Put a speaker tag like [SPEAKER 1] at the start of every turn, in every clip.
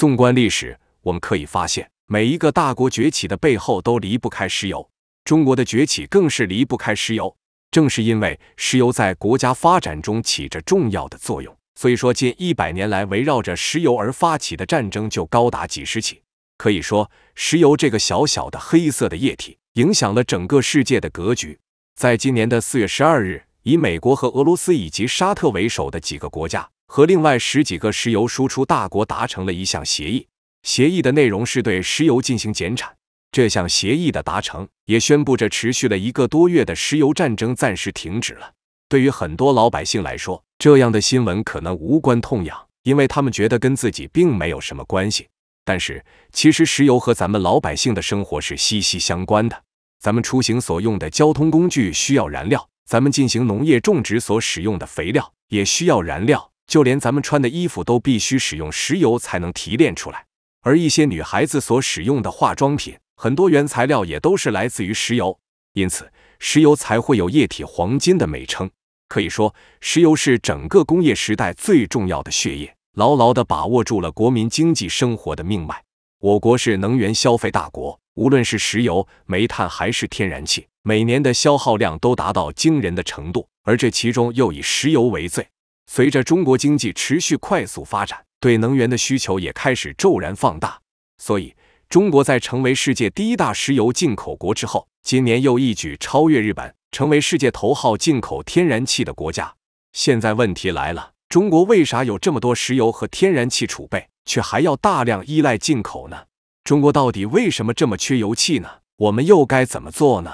[SPEAKER 1] 纵观历史，我们可以发现，每一个大国崛起的背后都离不开石油。中国的崛起更是离不开石油。正是因为石油在国家发展中起着重要的作用，所以说近一百年来围绕着石油而发起的战争就高达几十起。可以说，石油这个小小的黑色的液体，影响了整个世界的格局。在今年的四月十二日，以美国和俄罗斯以及沙特为首的几个国家。和另外十几个石油输出大国达成了一项协议，协议的内容是对石油进行减产。这项协议的达成，也宣布着持续了一个多月的石油战争暂时停止了。对于很多老百姓来说，这样的新闻可能无关痛痒，因为他们觉得跟自己并没有什么关系。但是，其实石油和咱们老百姓的生活是息息相关的。咱们出行所用的交通工具需要燃料，咱们进行农业种植所使用的肥料也需要燃料。就连咱们穿的衣服都必须使用石油才能提炼出来，而一些女孩子所使用的化妆品，很多原材料也都是来自于石油。因此，石油才会有“液体黄金”的美称。可以说，石油是整个工业时代最重要的血液，牢牢的把握住了国民经济生活的命脉。我国是能源消费大国，无论是石油、煤炭还是天然气，每年的消耗量都达到惊人的程度，而这其中又以石油为最。随着中国经济持续快速发展，对能源的需求也开始骤然放大。所以，中国在成为世界第一大石油进口国之后，今年又一举超越日本，成为世界头号进口天然气的国家。现在问题来了：中国为啥有这么多石油和天然气储备，却还要大量依赖进口呢？中国到底为什么这么缺油气呢？我们又该怎么做呢？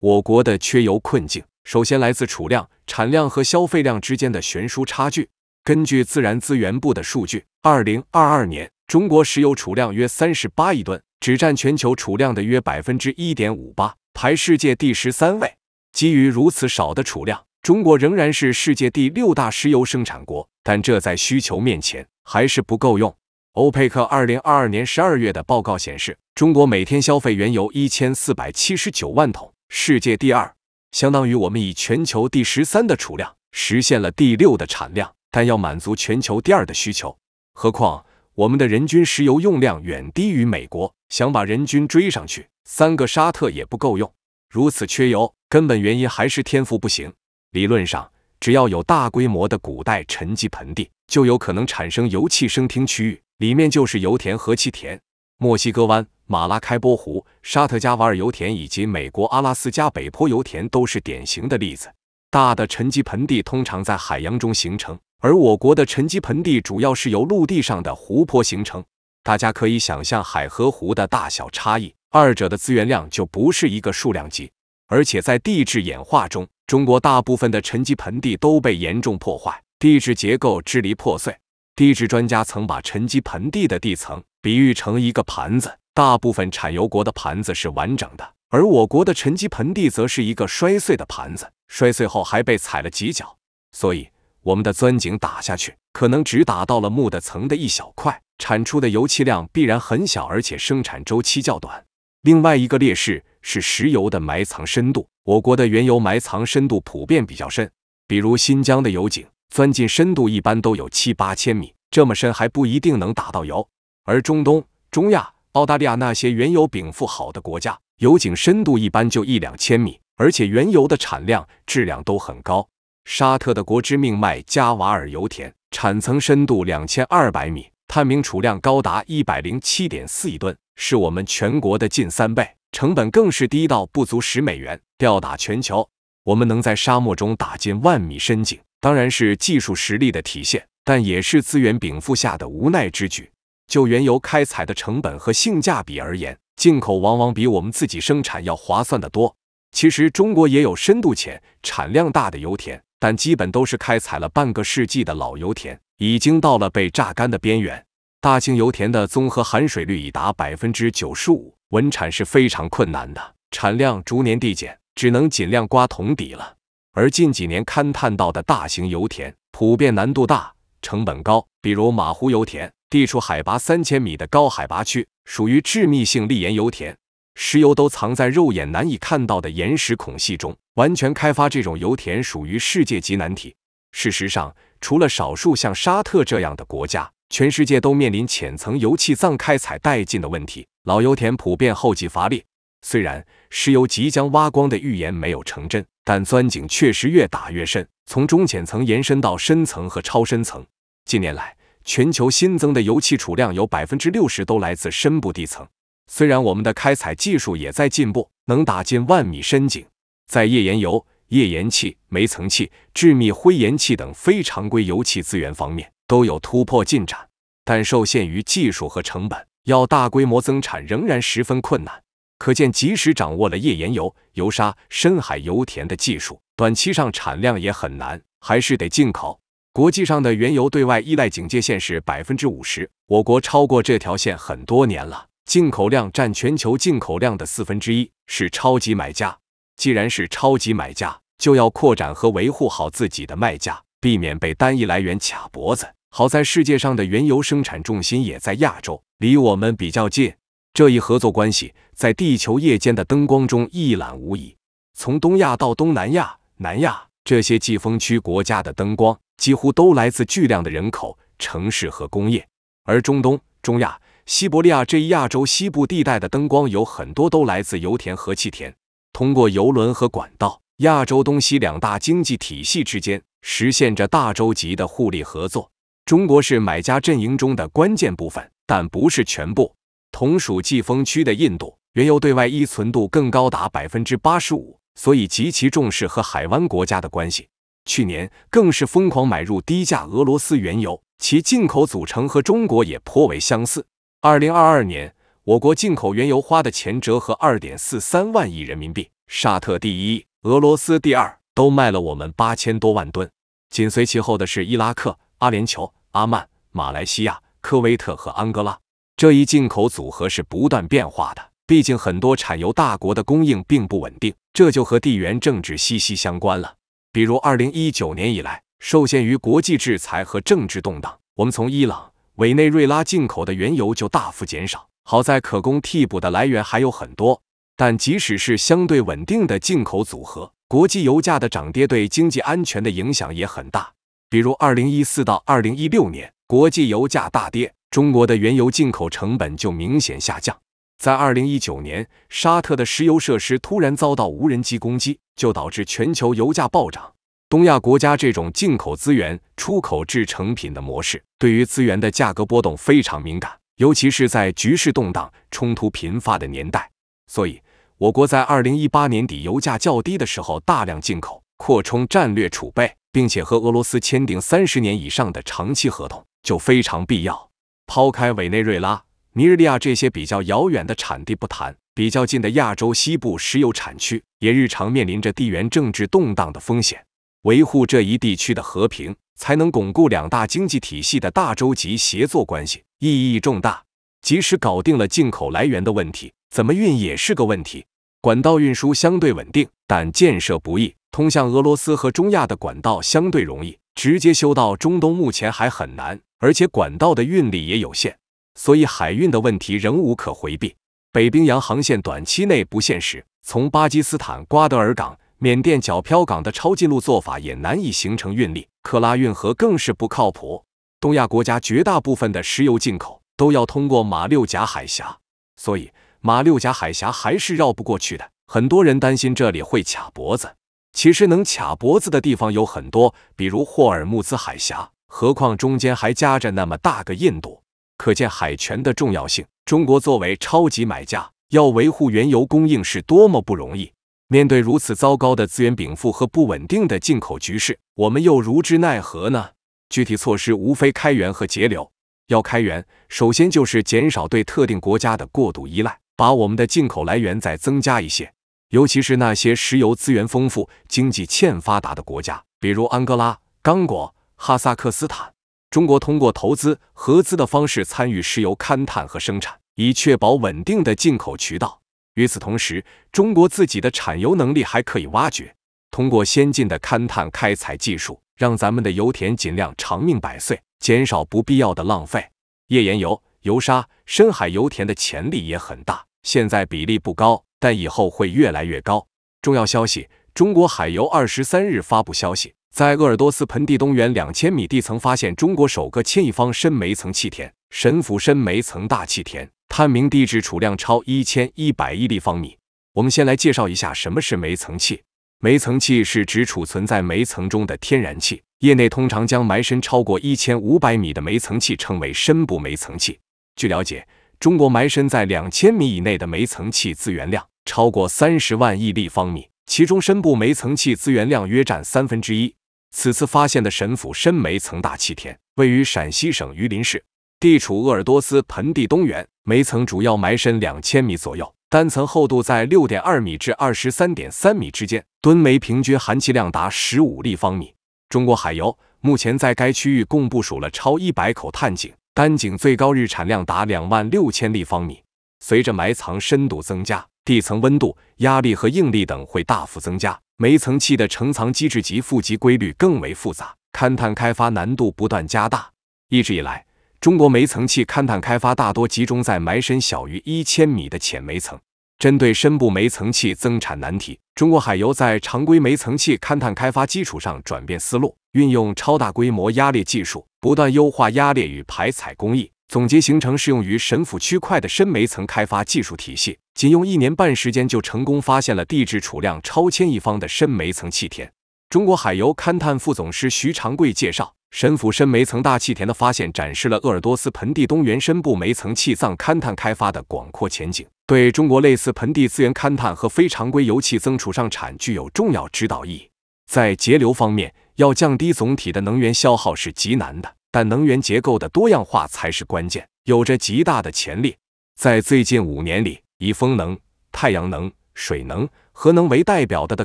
[SPEAKER 1] 我国的缺油困境。首先，来自储量、产量和消费量之间的悬殊差距。根据自然资源部的数据，二零二二年，中国石油储量约三十八亿吨，只占全球储量的约百分之一点五八，排世界第十三位。基于如此少的储量，中国仍然是世界第六大石油生产国，但这在需求面前还是不够用。欧佩克二零二二年十二月的报告显示，中国每天消费原油一千四百七十九万桶，世界第二。相当于我们以全球第十三的储量，实现了第六的产量，但要满足全球第二的需求。何况我们的人均石油用量远低于美国，想把人均追上去，三个沙特也不够用。如此缺油，根本原因还是天赋不行。理论上，只要有大规模的古代沉积盆地，就有可能产生油气生烃区域，里面就是油田和气田。墨西哥湾、马拉开波湖、沙特加瓦尔油田以及美国阿拉斯加北坡油田都是典型的例子。大的沉积盆地通常在海洋中形成，而我国的沉积盆地主要是由陆地上的湖泊形成。大家可以想象海河湖的大小差异，二者的资源量就不是一个数量级。而且在地质演化中，中国大部分的沉积盆地都被严重破坏，地质结构支离破碎。地质专家曾把沉积盆地的地层。比喻成一个盘子，大部分产油国的盘子是完整的，而我国的沉积盆地则是一个摔碎的盘子，摔碎后还被踩了几脚。所以，我们的钻井打下去，可能只打到了木的层的一小块，产出的油气量必然很小，而且生产周期较短。另外一个劣势是石油的埋藏深度，我国的原油埋藏深度普遍比较深，比如新疆的油井钻进深度一般都有七八千米，这么深还不一定能打到油。而中东、中亚、澳大利亚那些原油禀赋好的国家，油井深度一般就一两千米，而且原油的产量、质量都很高。沙特的国之命脉加瓦尔油田，产层深度两千二百米，探明储量高达一百零七点四亿吨，是我们全国的近三倍，成本更是低到不足十美元，吊打全球。我们能在沙漠中打进万米深井，当然是技术实力的体现，但也是资源禀赋下的无奈之举。就原油开采的成本和性价比而言，进口往往比我们自己生产要划算得多。其实中国也有深度浅、产量大的油田，但基本都是开采了半个世纪的老油田，已经到了被榨干的边缘。大庆油田的综合含水率已达百分之九十五，稳产是非常困难的，产量逐年递减，只能尽量刮桶底了。而近几年勘探到的大型油田，普遍难度大、成本高，比如马湖油田。地处海拔三千米的高海拔区，属于致密性砾岩油田，石油都藏在肉眼难以看到的岩石孔隙中。完全开发这种油田属于世界级难题。事实上，除了少数像沙特这样的国家，全世界都面临浅层油气藏开采殆尽的问题。老油田普遍后继乏力。虽然石油即将挖光的预言没有成真，但钻井确实越打越深，从中浅层延伸到深层和超深层。近年来，全球新增的油气储量有百分之六十都来自深部地层。虽然我们的开采技术也在进步，能打进万米深井，在页岩油、页岩气、煤层气、致密灰岩气等非常规油气资源方面都有突破进展，但受限于技术和成本，要大规模增产仍然十分困难。可见，即使掌握了页岩油、油砂、深海油田的技术，短期上产量也很难，还是得进口。国际上的原油对外依赖警戒线是百分之五十，我国超过这条线很多年了，进口量占全球进口量的四分之一，是超级买家。既然是超级买家，就要扩展和维护好自己的卖家，避免被单一来源卡脖子。好在世界上的原油生产重心也在亚洲，离我们比较近，这一合作关系在地球夜间的灯光中一览无遗。从东亚到东南亚、南亚这些季风区国家的灯光。几乎都来自巨量的人口、城市和工业，而中东、中亚、西伯利亚这一亚洲西部地带的灯光，有很多都来自油田和气田，通过油轮和管道，亚洲东西两大经济体系之间实现着大洲级的互利合作。中国是买家阵营中的关键部分，但不是全部。同属季风区的印度，原油对外依存度更高达百分之八十五，所以极其重视和海湾国家的关系。去年更是疯狂买入低价俄罗斯原油，其进口组成和中国也颇为相似。二零二二年，我国进口原油花的钱折合二点四三万亿人民币，沙特第一，俄罗斯第二，都卖了我们八千多万吨。紧随其后的是伊拉克、阿联酋、阿曼、马来西亚、科威特和安哥拉。这一进口组合是不断变化的，毕竟很多产油大国的供应并不稳定，这就和地缘政治息息相关了。比如，二零一九年以来，受限于国际制裁和政治动荡，我们从伊朗、委内瑞拉进口的原油就大幅减少。好在可供替补的来源还有很多，但即使是相对稳定的进口组合，国际油价的涨跌对经济安全的影响也很大。比如，二零一四到二零一六年，国际油价大跌，中国的原油进口成本就明显下降。在二零一九年，沙特的石油设施突然遭到无人机攻击，就导致全球油价暴涨。东亚国家这种进口资源、出口制成品的模式，对于资源的价格波动非常敏感，尤其是在局势动荡、冲突频发的年代。所以，我国在二零一八年底油价较低的时候大量进口，扩充战略储备，并且和俄罗斯签订三十年以上的长期合同，就非常必要。抛开委内瑞拉。尼日利亚这些比较遥远的产地不谈，比较近的亚洲西部石油产区也日常面临着地缘政治动荡的风险。维护这一地区的和平，才能巩固两大经济体系的大洲级协作关系，意义重大。即使搞定了进口来源的问题，怎么运也是个问题。管道运输相对稳定，但建设不易。通向俄罗斯和中亚的管道相对容易，直接修到中东目前还很难，而且管道的运力也有限。所以，海运的问题仍无可回避。北冰洋航线短期内不现实，从巴基斯坦瓜德尔港、缅甸皎漂港的抄近路做法也难以形成运力。克拉运河更是不靠谱。东亚国家绝大部分的石油进口都要通过马六甲海峡，所以马六甲海峡还是绕不过去的。很多人担心这里会卡脖子，其实能卡脖子的地方有很多，比如霍尔木兹海峡，何况中间还夹着那么大个印度。可见海权的重要性。中国作为超级买家，要维护原油供应是多么不容易。面对如此糟糕的资源禀赋和不稳定的进口局势，我们又如之奈何呢？具体措施无非开源和节流。要开源，首先就是减少对特定国家的过度依赖，把我们的进口来源再增加一些，尤其是那些石油资源丰富、经济欠发达的国家，比如安哥拉、刚果、哈萨克斯坦。中国通过投资合资的方式参与石油勘探和生产，以确保稳定的进口渠道。与此同时，中国自己的产油能力还可以挖掘，通过先进的勘探开采技术，让咱们的油田尽量长命百岁，减少不必要的浪费。页岩油、油砂、深海油田的潜力也很大，现在比例不高，但以后会越来越高。重要消息：中国海油二十三日发布消息。在鄂尔多斯盆地东缘两千米地层发现中国首个千亿方深煤层气田——神府深煤层大气田，探明地质储量超一千一百亿立方米。我们先来介绍一下什么是煤层气。煤层气是指储存在煤层中的天然气，业内通常将埋深超过一千五百米的煤层气称为深部煤层气。据了解，中国埋深在两千米以内的煤层气资源量超过三十万亿立方米，其中深部煤层气资源量约占三分之一。此次发现的神府深煤层大气田位于陕西省榆林市，地处鄂尔多斯盆地东缘，煤层主要埋深两千米左右，单层厚度在六点二米至二十三点三米之间，吨煤平均含气量达十五立方米。中国海油目前在该区域共部署了超一百口探井，单井最高日产量达两万六千立方米。随着埋藏深度增加。地层温度、压力和应力等会大幅增加，煤层气的成藏机制及富集规律更为复杂，勘探开发难度不断加大。一直以来，中国煤层气勘探开发大多集中在埋深小于一千米的浅煤层。针对深部煤层气增产难题，中国海油在常规煤层气勘探开发基础上转变思路，运用超大规模压裂技术，不断优化压裂与排采工艺。总结形成适用于神府区块的深煤层开发技术体系，仅用一年半时间就成功发现了地质储量超千亿方的深煤层气田。中国海油勘探副总师徐长贵介绍，神府深煤层大气田的发现，展示了鄂尔多斯盆地东缘深部煤层气藏勘探开发的广阔前景，对中国类似盆地资源勘探和非常规油气增储上产具有重要指导意义。在节流方面，要降低总体的能源消耗是极难的。但能源结构的多样化才是关键，有着极大的潜力。在最近五年里，以风能、太阳能、水能核能为代表的的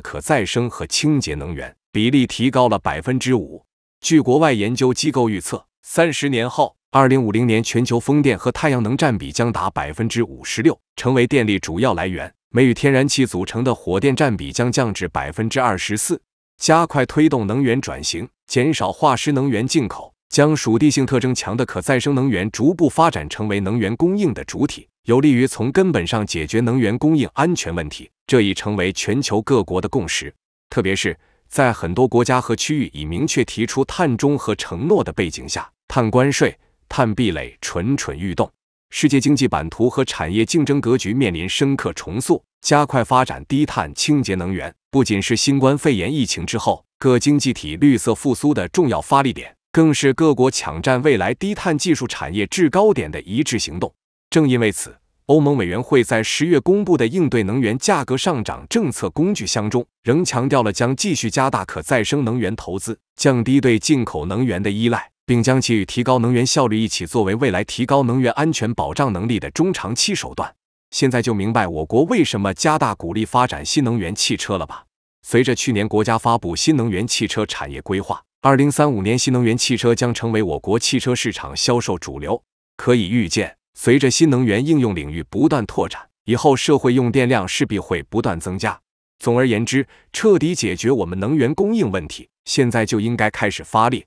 [SPEAKER 1] 可再生和清洁能源比例提高了百分之五。据国外研究机构预测，三十年后，二零五零年全球风电和太阳能占比将达百分之五十六，成为电力主要来源。煤与天然气组成的火电占比将降至百分之二十四，加快推动能源转型，减少化石能源进口。将属地性特征强的可再生能源逐步发展成为能源供应的主体，有利于从根本上解决能源供应安全问题，这已成为全球各国的共识。特别是在很多国家和区域已明确提出碳中和承诺的背景下，碳关税、碳壁垒蠢蠢欲动，世界经济版图和产业竞争格局面临深刻重塑。加快发展低碳清洁能源，不仅是新冠肺炎疫情之后各经济体绿色复苏的重要发力点。更是各国抢占未来低碳技术产业制高点的一致行动。正因为此，欧盟委员会在十月公布的应对能源价格上涨政策工具箱中，仍强调了将继续加大可再生能源投资，降低对进口能源的依赖，并将其与提高能源效率一起，作为未来提高能源安全保障能力的中长期手段。现在就明白我国为什么加大鼓励发展新能源汽车了吧？随着去年国家发布新能源汽车产业规划。二零三五年，新能源汽车将成为我国汽车市场销售主流。可以预见，随着新能源应用领域不断拓展，以后社会用电量势必会不断增加。总而言之，彻底解决我们能源供应问题，现在就应该开始发力。